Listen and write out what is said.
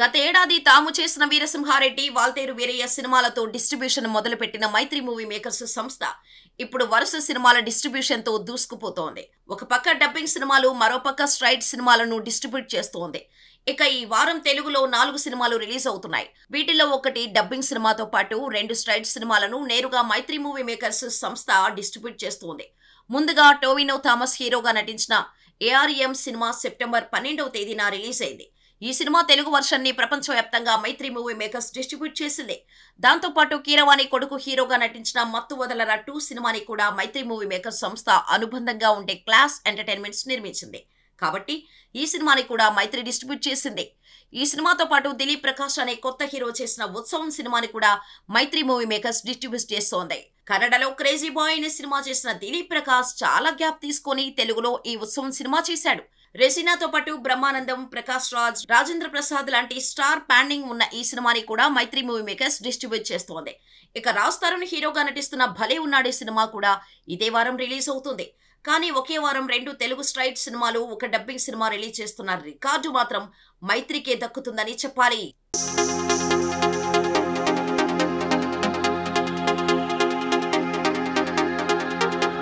గత ఏడాది తాము చేసిన వీరసింహారెడ్డి వాల్తేరు వీరయ్య సినిమాలతో డిస్ట్రిబ్యూషన్ మొదలుపెట్టిన మైత్రి మూవీ మేకర్స్ సంస్థ ఇప్పుడు వరుస సినిమాల డిస్ట్రిబ్యూషన్ తో దూసుకుపోతోంది ఒక పక్క డబ్బింగ్ సినిమాలు మరోపక్క స్ట్రైట్ సినిమాలను డిస్ట్రిబ్యూట్ చేస్తోంది ఇక ఈ వారం తెలుగులో నాలుగు సినిమాలు రిలీజ్ అవుతున్నాయి వీటిలో ఒకటి డబ్బింగ్ సినిమాతో పాటు రెండు స్ట్రైట్ సినిమాలను నేరుగా మైత్రి మూవీ మేకర్స్ సంస్థ డిస్ట్రిబ్యూట్ చేస్తోంది ముందుగా టోవినో థామస్ హీరోగా నటించిన ఏఆర్ఎం సినిమా సెప్టెంబర్ పన్నెండవ తేదీన రిలీజ్ అయింది ఈ సినిమా తెలుగు వర్షన్ని ప్రపంచవ్యాప్తంగా మైత్రి మూవీ మేకర్స్ డిస్ట్రిబ్యూట్ చేసింది దాంతోపాటు కీరవాణి కొడుకు హీరోగా నటించిన మత్తు వదలరా టూ సినిమాని కూడా మైత్రి మూవీ మేకర్స్ సంస్థ అనుబంధంగా ఉండే క్లాస్ ఎంటర్టైన్మెంట్స్ నిర్మించింది కాబట్టి ఈ సినిమాని కూడా మైత్రి డిస్ట్రిబ్యూట్ చేసింది ఈ సినిమాతో పాటు దిలీప్ ప్రకాష్ అనే కొత్త హీరో చేసిన ఉత్సవం సినిమాని కూడా మైత్రి మూవీ మేకర్స్ డిస్ట్రిబ్యూట్ చేస్తోంది కన్నడలో క్రేజీ బాయ్ అనే సినిమా చేసిన దిలీప్ ప్రకాష్ చాలా గ్యాప్ తీసుకొని తెలుగులో ఈ ఉత్సవం సినిమా చేశాడు రెసినాతో పాటు బ్రహ్మానందం ప్రకాష్ రాజ్ రాజేంద్ర ప్రసాద్ లాంటి స్టార్ ప్యాండింగ్ ఉన్న ఈ సినిమాని కూడా మైత్రి మూవీ మేకర్స్ డిస్ట్రిబ్యూట్ చేస్తోంది ఇక రాజ్ తరుణ్ హీరోగా నటిస్తున్న భలే ఉన్నాడే సినిమా కూడా ఇదే వారం రిలీజ్ అవుతుంది కానీ ఒకే వారం రెండు తెలుగు స్ట్రైట్ సినిమాలు ఒక డబ్బింగ్ సినిమా రిలీజ్ చేస్తున్న రికార్డు మాత్రం మైత్రికే దక్కుతుందని చెప్పాలి